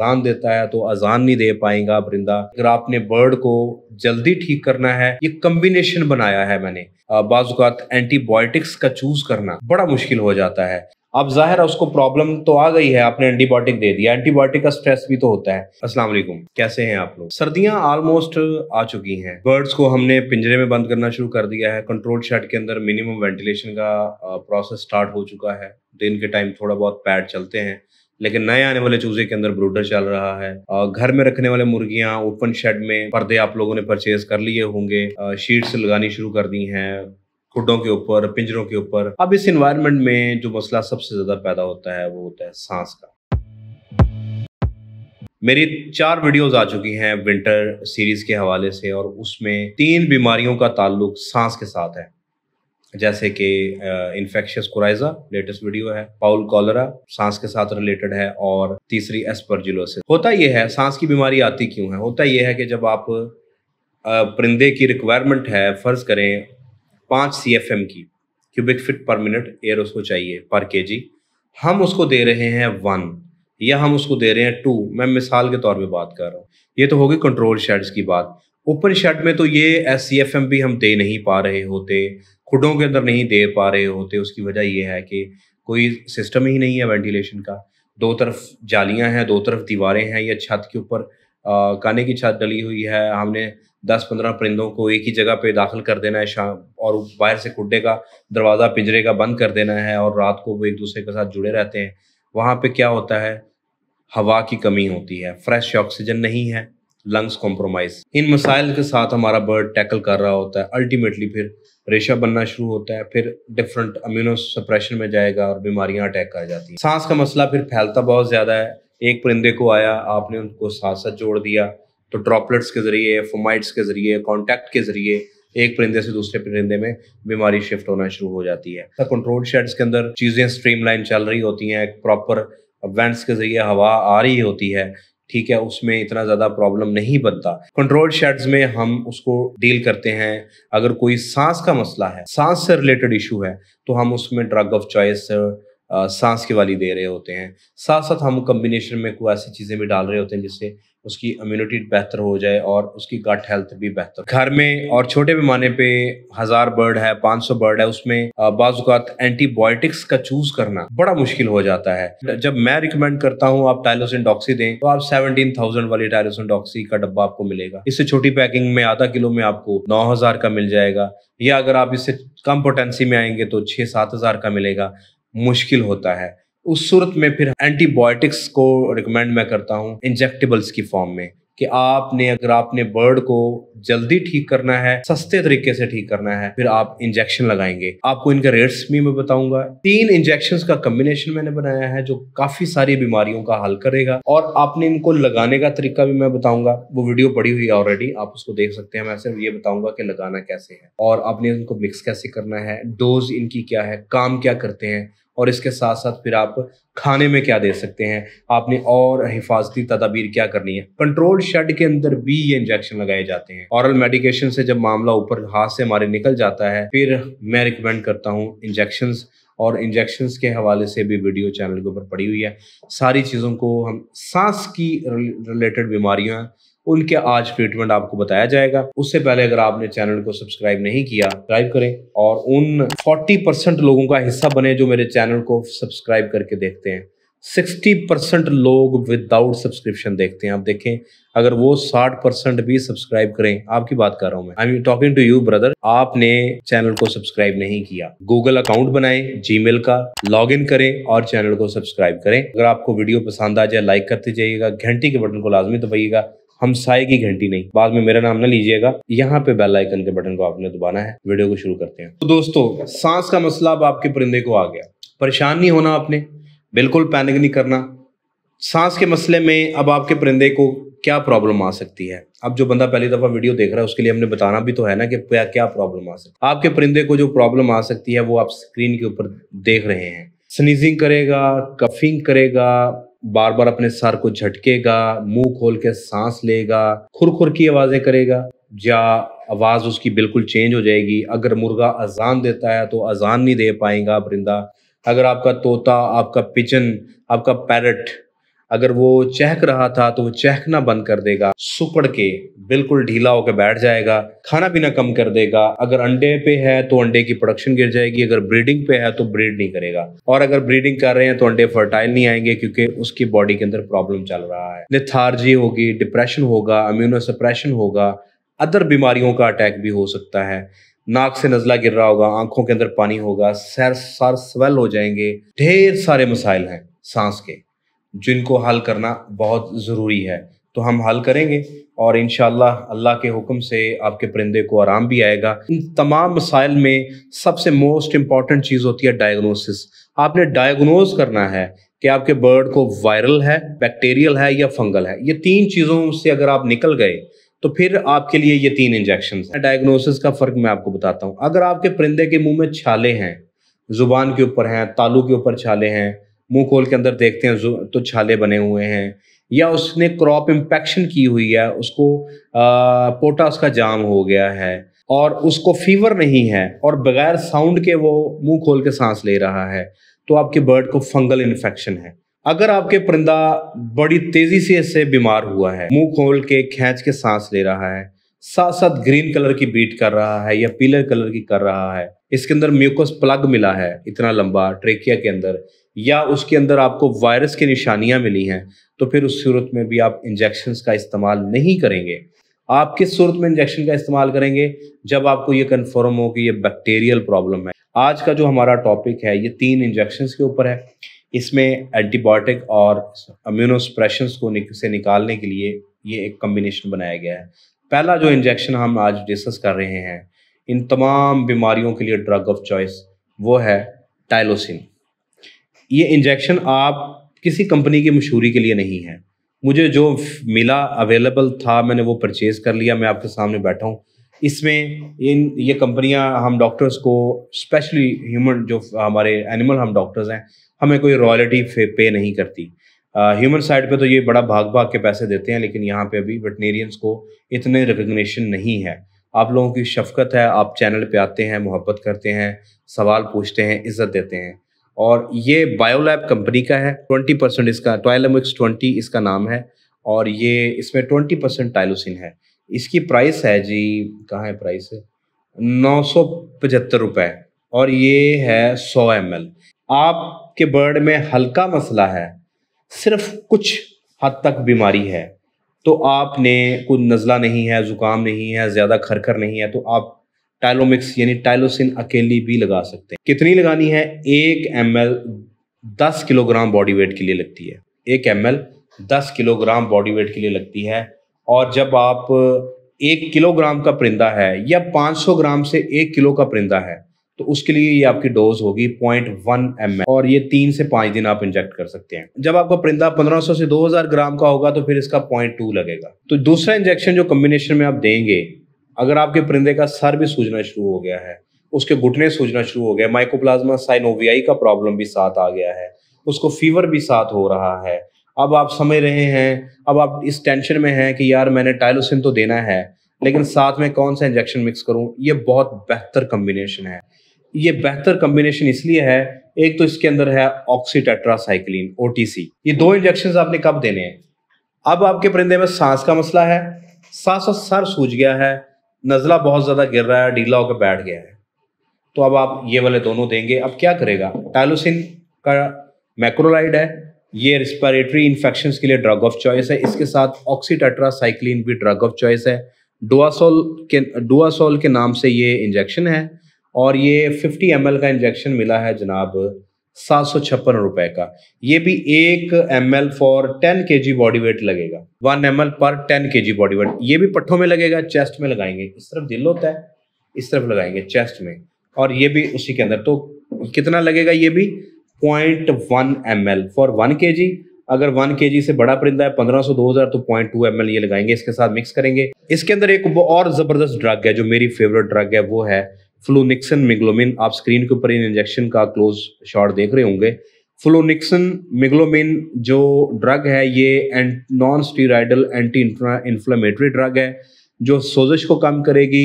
अजान देता है तो अजान नहीं दे पाएगा परिंदा अगर आपने बर्ड को जल्दी ठीक करना है ये कम्बिनेशन बनाया है मैंने बाजुकात एंटीबायोटिक्स का चूज करना बड़ा मुश्किल हो जाता है अब जाहिर है उसको प्रॉब्लम तो आ गई है आपने एंटीबायोटिक दे दिया एंटीबायोटिक का स्ट्रेस भी तो होता है अस्सलाम वालेकुम कैसे हैं आप लोग सर्दियां ऑलमोस्ट आ चुकी हैं बर्ड्स को हमने पिंजरे में बंद करना शुरू कर दिया है कंट्रोल शेड के अंदर मिनिमम वेंटिलेशन का प्रोसेस स्टार्ट हो चुका है दिन के टाइम थोड़ा बहुत पैड चलते हैं लेकिन नए आने वाले चूजे के अंदर ब्रूडर चल रहा है घर में रखने वाले मुर्गियां ओपन शेड में पर्दे आप लोगों ने परचेज कर लिए होंगे शीट्स लगानी शुरू कर दी हैं खुडों के ऊपर पिंजरों के ऊपर अब इस इन्वायरमेंट में जो मसला सबसे ज्यादा पैदा होता है वो होता है सांस का मेरी चार वीडियोस आ चुकी हैं विंटर सीरीज के हवाले से और उसमें तीन बीमारियों का ताल्लुक सांस के साथ है जैसे कि इन्फेक्शियस कुराइजा लेटेस्ट वीडियो है पाउल कॉलरा सांस के साथ रिलेटेड है और तीसरी एस्परजिलोसिस होता यह है सांस की बीमारी आती क्यों है होता यह है कि जब आप परिंदे की रिक्वायरमेंट है फ़र्ज करें पाँच सी एफ एम की cubic feet per minute air उसको चाहिए पर के जी हम उसको दे रहे हैं वन या हम उसको दे रहे हैं टू मैं मिसाल के तौर पे बात कर रहा हूँ ये तो होगी कंट्रोल शेड्स की बात ओपन शेड में तो ये एस सी एफ एम भी हम दे नहीं पा रहे होते खुडों के अंदर नहीं दे पा रहे होते उसकी वजह यह है कि कोई सिस्टम ही नहीं है वेंटिलेशन का दो तरफ जालियां हैं दो तरफ दीवारें हैं या छत के ऊपर काने की छत डली हुई है हमने दस पंद्रह परिंदों को एक ही जगह पे दाखिल कर देना है शाम और बाहर से खुडे का दरवाज़ा पिंजरे का बंद कर देना है और रात को वो एक दूसरे के साथ जुड़े रहते हैं वहाँ पे क्या होता है हवा की कमी होती है फ्रेश ऑक्सीजन नहीं है लंग्स कॉम्प्रोमाइज इन मसाइल के साथ हमारा बर्ड टैकल कर रहा होता है अल्टीमेटली फिर रेशा बनना शुरू होता है फिर डिफरेंट अम्यूनो सप्रेशन में जाएगा और बीमारियां अटैक कर जाती हैं सांस का मसला फिर फैलता बहुत ज़्यादा है एक परिंदे को आया आपने उनको साथ साथ जोड़ दिया तो ड्रॉपलेट्स के जरिए फोमाइट्स के जरिए कॉन्टैक्ट के जरिए एक परिंदे से दूसरे परिंदे में बीमारी शिफ्ट होना शुरू हो जाती है कंट्रोल शेड्स के अंदर चीज़ें स्ट्रीमलाइन चल रही होती हैं प्रॉपर वेंट्स के जरिए हवा आ रही होती है ठीक है उसमें इतना ज़्यादा प्रॉब्लम नहीं बनता कंट्रोल शेड्स में हम उसको डील करते हैं अगर कोई सांस का मसला है सांस से रिलेटेड इशू है तो हम उसमें ड्रग ऑफ चॉइस सांस की वाली दे रहे होते हैं साथ साथ हम कम्बिनेशन में कोई ऐसी चीज़ें भी डाल रहे होते हैं जिससे उसकी इम्यूनिटी बेहतर हो जाए और उसकी गट हेल्थ भी बेहतर घर में और छोटे पैमाने पे हज़ार बर्ड है पांच सौ बर्ड है उसमें बाजुकात एंटीबायोटिक्स का चूज़ करना बड़ा मुश्किल हो जाता है जब मैं रिकमेंड करता हूँ आप टाइलोसिन डॉक्सी दें तो आप सेवनटीन थाउजेंड वाली टाइलोसिन डॉक्सी का डब्बा आपको मिलेगा इससे छोटी पैकिंग में आधा किलो में आपको नौ हज़ार का मिल जाएगा या अगर आप इससे कम पोटेंसी में आएंगे तो छह सात हज़ार का मिलेगा मुश्किल होता है उस सूरत में फिर एंटीबायोटिक्स को रिकमेंड मैं करता हूँ इंजेक्टेबल्स की फॉर्म में कि आपने अगर आपने बर्ड को जल्दी ठीक करना है सस्ते तरीके से ठीक करना है फिर आप इंजेक्शन लगाएंगे आपको इनके रेट्स भी मैं बताऊंगा तीन इंजेक्शन का कम्बिनेशन मैंने बनाया है जो काफी सारी बीमारियों का हल करेगा और आपने इनको लगाने का तरीका भी मैं बताऊंगा वो वीडियो पड़ी हुई है ऑलरेडी आप उसको देख सकते हैं मैं सिर्फ ये बताऊंगा कि लगाना कैसे है और आपने इनको मिक्स कैसे करना है डोज इनकी क्या है काम क्या करते हैं और इसके साथ साथ फिर आप खाने में क्या दे सकते हैं आपने और हिफाजती तदाबीर क्या करनी है कंट्रोल शेड के अंदर भी ये इंजेक्शन लगाए जाते हैं औरल मेडिकेशन से जब मामला ऊपर हाथ से हमारे निकल जाता है फिर मैं रिकमेंड करता हूँ इंजेक्शन और इंजेक्शन के हवाले से भी वीडियो चैनल के ऊपर पड़ी हुई है सारी चीज़ों को हम सांस की रिलेटेड बीमारियाँ उनके आज ट्रीटमेंट आपको बताया जाएगा उससे पहले अगर आपने चैनल को सब्सक्राइब नहीं किया सब्सक्राइब करें और उन 40 परसेंट लोगों का हिस्सा बने जो मेरे चैनल को सब्सक्राइब करके देखते हैं 60 परसेंट लोग विदाउट सब्सक्रिप्शन देखते हैं आप देखें अगर वो 60 परसेंट भी सब्सक्राइब करें आपकी बात कर रहा हूं मैं I am talking to you brother आपने चैनल को सब्सक्राइब नहीं किया गूगल अकाउंट बनाएं जीमेल का लॉग इन करें और चैनल को सब्सक्राइब करें अगर आपको वीडियो पसंद आ जाए लाइक करते जाइएगा घंटी के बटन को लाजमी दबाइएगा हम साय की घंटी नहीं बाद में मेरा नाम ना लीजिएगा यहाँ पे बेल आइकन के बटन को आपने दबाना है वीडियो को शुरू करते हैं तो दोस्तों सांस का मसला अब आपके परिंदे को आ गया परेशान नहीं होना आपने बिल्कुल पैनिक नहीं करना सांस के मसले में अब आपके परिंदे को क्या प्रॉब्लम आ सकती है अब जो बंदा पहली दफ़ा वीडियो देख रहा है उसके लिए हमने बताना भी तो है ना कि क्या क्या प्रॉब्लम आ सकती है आपके परिंदे को जो प्रॉब्लम आ सकती है वो आप स्क्रीन के ऊपर देख रहे हैं स्नीजिंग करेगा कफिंग करेगा बार बार अपने सर को झटकेगा मुंह खोल के सांस लेगा खुर खुर की आवाजें करेगा या आवाज उसकी बिल्कुल चेंज हो जाएगी अगर मुर्गा अजान देता है तो अजान नहीं दे पाएगा परिंदा अगर आपका तोता आपका पिचन आपका पैरट अगर वो चहक रहा था तो वो चहकना बंद कर देगा सुपड़ के बिल्कुल ढीला होकर बैठ जाएगा खाना पीना कम कर देगा अगर अंडे पे है तो अंडे की प्रोडक्शन गिर जाएगी अगर ब्रीडिंग पे है तो ब्रीड नहीं करेगा और अगर ब्रीडिंग कर रहे हैं तो अंडे फर्टाइल नहीं आएंगे क्योंकि उसकी बॉडी के अंदर प्रॉब्लम चल रहा है निथार्जी होगी डिप्रेशन होगा अम्यूनो सप्रेशन होगा अदर बीमारियों का अटैक भी हो सकता है नाक से नज़ला गिर रहा होगा आंखों के अंदर पानी होगा सैर सार स्वेल हो जाएंगे ढेर सारे मसाइल हैं सांस के जिनको हल करना बहुत ज़रूरी है तो हम हल करेंगे और इन अल्लाह के हुक्म से आपके परिंदे को आराम भी आएगा इन तमाम मसाइल में सबसे मोस्ट इम्पॉर्टेंट चीज़ होती है डायग्नोसिस आपने डायग्नोज करना है कि आपके बर्ड को वायरल है बैक्टीरियल है या फंगल है ये तीन चीज़ों से अगर आप निकल गए तो फिर आपके लिए ये तीन इंजेक्शन है डायग्नोसिस का फ़र्क मैं आपको बताता हूँ अगर आपके परिंदे के मुँह में छाले हैं ज़ुबान के ऊपर हैं तालू के ऊपर छाले हैं मुंह खोल के अंदर देखते हैं तो छाले बने हुए हैं या उसने क्रॉप इंपेक्शन की हुई है उसको आ, पोटा उसका जाम हो गया है और उसको फीवर नहीं है और बगैर साउंड के वो मुंह खोल के सांस ले रहा है तो आपके बर्ड को फंगल इन्फेक्शन है अगर आपके परिंदा बड़ी तेजी से इससे बीमार हुआ है मुंह खोल के खींच के सांस ले रहा है साथ साथ ग्रीन कलर की बीट कर रहा है या पीले कलर की कर रहा है इसके अंदर म्यूकस प्लग मिला है इतना लंबा ट्रेकिया के अंदर या उसके अंदर आपको वायरस की निशानियां मिली हैं तो फिर उस सूरत में भी आप इंजेक्शन का इस्तेमाल नहीं करेंगे आप किस सूरत में इंजेक्शन का इस्तेमाल करेंगे जब आपको ये कन्फर्म हो कि ये बैक्टीरियल प्रॉब्लम है आज का जो हमारा टॉपिक है ये तीन इंजेक्शन के ऊपर है इसमें एंटीबायोटिक और अम्यूनोस्प्रेशन को निक, से निकालने के लिए ये एक कम्बिनेशन बनाया गया है पहला जो इंजेक्शन हम आज डिस्कस कर रहे हैं इन तमाम बीमारियों के लिए ड्रग ऑफ चॉइस वो है टाइलोसिन ये इंजेक्शन आप किसी कंपनी की मशहूरी के लिए नहीं है मुझे जो मिला अवेलेबल था मैंने वो परचेज़ कर लिया मैं आपके सामने बैठा हूँ इसमें इन ये कंपनियाँ हम डॉक्टर्स को स्पेशली ह्यूमन जो हमारे एनिमल हम डॉक्टर्स हैं हमें कोई रॉयल्टी पे नहीं करती ह्यूमन साइड पे तो ये बड़ा भाग भाग के पैसे देते हैं लेकिन यहाँ पे अभी वेटनेरियंस को इतने रिकग्निशन नहीं है आप लोगों की शफकत है आप चैनल पे आते हैं मोहब्बत करते हैं सवाल पूछते हैं इज़्ज़त देते हैं और ये बायोलैब कंपनी का है ट्वेंटी परसेंट इसका टॉयलमिक्स ट्वेंटी इसका नाम है और ये इसमें ट्वेंटी परसेंट टाइलोसिन है इसकी प्राइस है जी कहाँ है प्राइस नौ सौ पचहत्तर रुपये और ये है सौ एम एल आपके बर्ड में हल्का मसला है सिर्फ कुछ हद तक बीमारी है तो आपने कोई नज़ला नहीं है ज़ुकाम नहीं है ज़्यादा खरखर नहीं है तो आप टाइलोमिक्स यानी टाइलोसिन अकेली भी लगा सकते हैं कितनी लगानी है एक एम एल दस किलोग्राम बॉडी वेट के लिए लगती है एक एम एल दस किलोग्राम बॉडी वेट के लिए लगती है और जब आप एक किलोग्राम का परिंदा है या सौ ग्राम से एक किलो का परिंदा है तो उसके लिए ये आपकी डोज होगी पॉइंट वन एम एल और ये तीन से पाँच दिन आप इंजेक्ट कर सकते हैं जब आपका परिंदा पंद्रह सौ से दो हजार ग्राम का होगा तो फिर इसका पॉइंट टू लगेगा तो दूसरा इंजेक्शन जो कम्बिनेशन में आप देंगे अगर आपके परिंदे का सर भी सूझना शुरू हो गया है उसके घुटने सूझना शुरू हो गए माइकोप्लाज्मा साइनोवियाई का प्रॉब्लम भी साथ आ गया है उसको फीवर भी साथ हो रहा है अब आप समझ रहे हैं अब आप इस टेंशन में हैं कि यार मैंने टाइलोसिन तो देना है लेकिन साथ में कौन सा इंजेक्शन मिक्स करूं ये बहुत बेहतर कम्बिनेशन है ये बेहतर कम्बिनेशन इसलिए है एक तो इसके अंदर है ऑक्सीटेट्रासाइक्लिन ओ ये दो इंजेक्शन आपने कब देने हैं अब आपके परिंदे में सांस का मसला है सांस और सर सूझ गया है नज़ला बहुत ज़्यादा गिर रहा है ढीला होकर बैठ गया है तो अब आप ये वाले दोनों देंगे अब क्या करेगा टाइलोसिन का मैक्रोलाइड है ये रिस्पायरेटरी इन्फेक्शन के लिए ड्रग ऑफ चॉइस है इसके साथ ऑक्सीटेट्रासाइक्लिन भी ड्रग ऑफ चॉइस है डुआसोल के डुआसोल के नाम से ये इंजेक्शन है और ये 50 एम का इंजेक्शन मिला है जनाब सात सौ छप्पन रुपए का ये भी एक M L for ten K G body weight लगेगा one M L per ten K G body wait ये भी पट्ठों में लगेगा चेस्ट में लगाएंगे इस तरफ दिल होता है इस तरफ लगाएंगे चेस्ट में और ये भी उसी के अंदर तो कितना लगेगा ये भी point one M L for one K G अगर वन के जी से बड़ा परिंदा है पंद्रह सौ दो हज़ार तो पॉइंट टू एम एल ये लगाएंगे इसके साथ मिक्स करेंगे इसके अंदर एक और ज़बरदस्त ड्रग है जो मेरी फेवरेट ड्रग है वो है फ्लोनिक्सन मिग्लोमिन आप स्क्रीन के ऊपर इन इंजेक्शन का क्लोज शॉट देख रहे होंगे फ्लोनिक्सन मिग्लोमिन जो ड्रग है ये non steroidal anti inflammatory drug है जो सोजिश को कम करेगी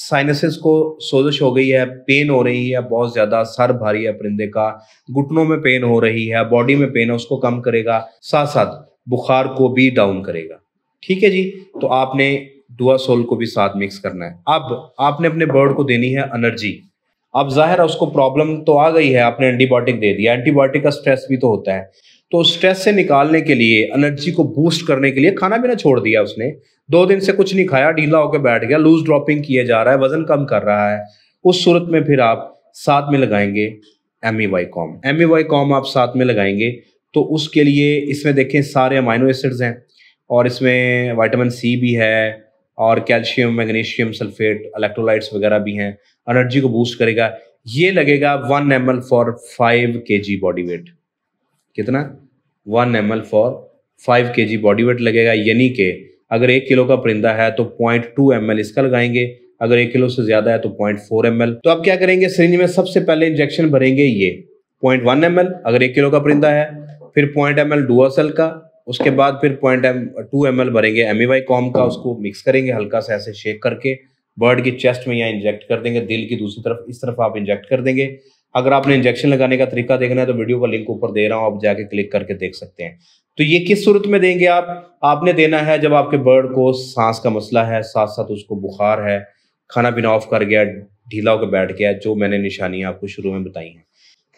साइनसिस को सोजिश हो गई है पेन हो रही है बहुत ज़्यादा सर भारी है परिंदे का घुटनों में पेन हो रही है बॉडी में पेन है उसको कम करेगा साथ साथ बुखार को भी डाउन करेगा ठीक है जी तो आपने दुआ सोल को भी साथ मिक्स करना है अब आपने अपने बर्ड को देनी है एनर्जी अब जाहिर है उसको प्रॉब्लम तो आ गई है आपने एंटीबायोटिक दे दिया एंटीबायोटिक का स्ट्रेस भी तो होता है तो स्ट्रेस से निकालने के लिए एनर्जी को बूस्ट करने के लिए खाना भी ना छोड़ दिया उसने दो दिन से कुछ नहीं खाया ढीला होकर बैठ गया लूज ड्रॉपिंग किया जा रहा है वजन कम कर रहा है उस सूरत में फिर आप साथ में लगाएंगे M E Y com M E Y com आप साथ में लगाएंगे तो उसके लिए इसमें देखें सारे अमाइनो एसिड्स हैं और इसमें वाइटामिन सी भी है और कैल्शियम मैग्नीशियम सल्फेट इलेक्ट्रोलाइट्स वगैरह भी हैं एनर्जी को बूस्ट करेगा ये लगेगा one M L for five K G body weight कितना one M L for five K G body weight लगेगा यानी कि अगर एक किलो का परिंदा है तो पॉइंट टू एम एल इसका लगाएंगे अगर एक किलो से ज्यादा है तो पॉइंट फोर एम एल तो आप क्या करेंगे सरिंज में सबसे पहले इंजेक्शन भरेंगे ये पॉइंट वन एम एल अगर एक किलो का परिंदा है फिर पॉइंट एम एल डुआ सेल का उसके बाद फिर point M two M L भरेंगे एम ई वाई कॉम का उसको मिक्स करेंगे हल्का सा ऐसे शेक करके बर्ड की चेस्ट में यहाँ इंजेक्ट कर देंगे दिल की दूसरी तरफ इस तरफ आप इंजेक्ट कर देंगे अगर आपने इंजेक्शन लगाने का तरीका देखना है तो वीडियो का लिंक ऊपर दे रहा हूँ आप जाके क्लिक करके देख सकते हैं तो ये किस सूरत में देंगे आप आपने देना है जब आपके बर्ड को सांस का मसला है साथ साथ उसको बुखार है खाना पीना ऑफ कर गया ढीला होकर बैठ गया जो मैंने निशानियाँ आपको शुरू में बताई हैं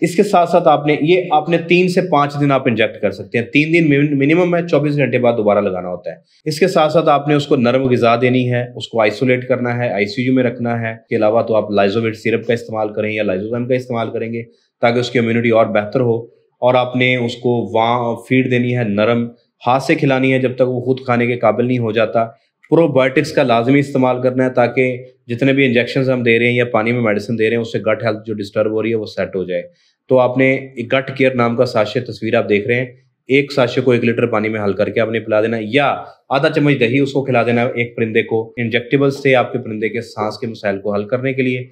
इसके साथ साथ आपने ये आपने तीन से पाँच दिन आप इंजेक्ट कर सकते हैं तीन दिन मिनिमम है चौबीस घंटे बाद दोबारा लगाना होता है इसके साथ साथ आपने उसको नर्म गजा देनी है उसको आइसोलेट करना है आईसीयू में रखना है इसके अलावा तो आप लाइजोवेट सिरप का इस्तेमाल करें या लाइजोजम का इस्तेमाल करेंगे ताकि उसकी इम्यूनिटी और बेहतर हो और आपने उसको वहाँ फीड देनी है नरम हाथ से खिलानी है जब तक वो खुद खाने के काबिल नहीं हो जाता प्रोबायोटिक्स का लाजमी इस्तेमाल करना है ताकि जितने भी इंजेक्शन हम दे रहे हैं या पानी में मेडिसिन दे रहे हैं उससे गट हेल्थ जो डिस्टर्ब हो रही है वो सेट हो जाए तो आपने गट केयर नाम का साशे तस्वीर आप देख रहे हैं एक साशे को एक लीटर पानी में हल करके आपने पिला देना या आधा चम्मच दही उसको खिला देना एक परिंदे को इंजेक्टेबल्स से आपके परिंदे के सांस के मसाइल को हल करने के लिए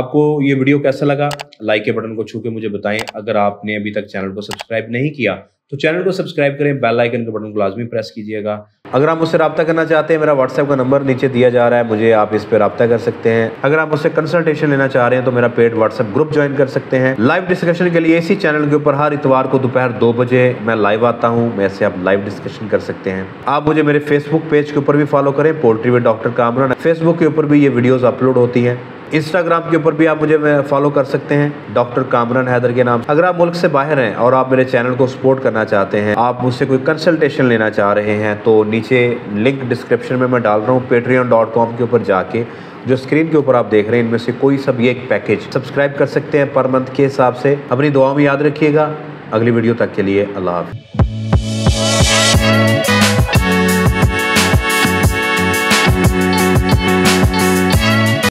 आपको ये वीडियो कैसा लगा लाइक के बटन को छू के मुझे बताएं अगर आपने अभी तक चैनल को सब्सक्राइब नहीं किया तो चैनल को सब्सक्राइब करें बेल आइकन के बटन को लाजमी प्रेस कीजिएगा अगर आप मुझसे रब्ता करना चाहते हैं मेरा व्हाट्सएप का नंबर नीचे दिया जा रहा है मुझे आप इस पर रबा कर सकते हैं अगर आप मुझसे कंसल्टेशन लेना चाह रहे हैं तो मेरा पेड व्हाट्सएप ग्रुप ज्वाइन कर सकते हैं लाइव डिस्कशन के लिए इसी चैनल के ऊपर हर इतवार को दोपहर दो बजे मैं लाइव आता हूँ मैं आप लाइव डिस्कशन कर सकते हैं आप मुझे मेरे फेसबुक पेज के ऊपर भी फॉलो करें poultry with doctor Kamran Facebook के ऊपर भी ये वीडियोज़ अपलोड होती हैं इंस्टाग्राम के ऊपर भी आप मुझे फॉलो कर सकते हैं डॉक्टर कामरान हैदर के नाम अगर आप मुल्क से बाहर हैं और आप मेरे चैनल को सपोर्ट करना चाहते हैं आप मुझसे कोई कंसल्टेशन लेना चाह रहे हैं तो नीचे लिंक डिस्क्रिप्शन में मैं डाल रहा हूँ पेट्रियन के ऊपर जाके जो स्क्रीन के ऊपर आप देख रहे हैं इनमें से कोई सब ये एक पैकेज सब्सक्राइब कर सकते हैं पर मंथ के हिसाब से अपनी दुआ में याद रखिएगा अगली वीडियो तक के लिए अल्लाह हाफि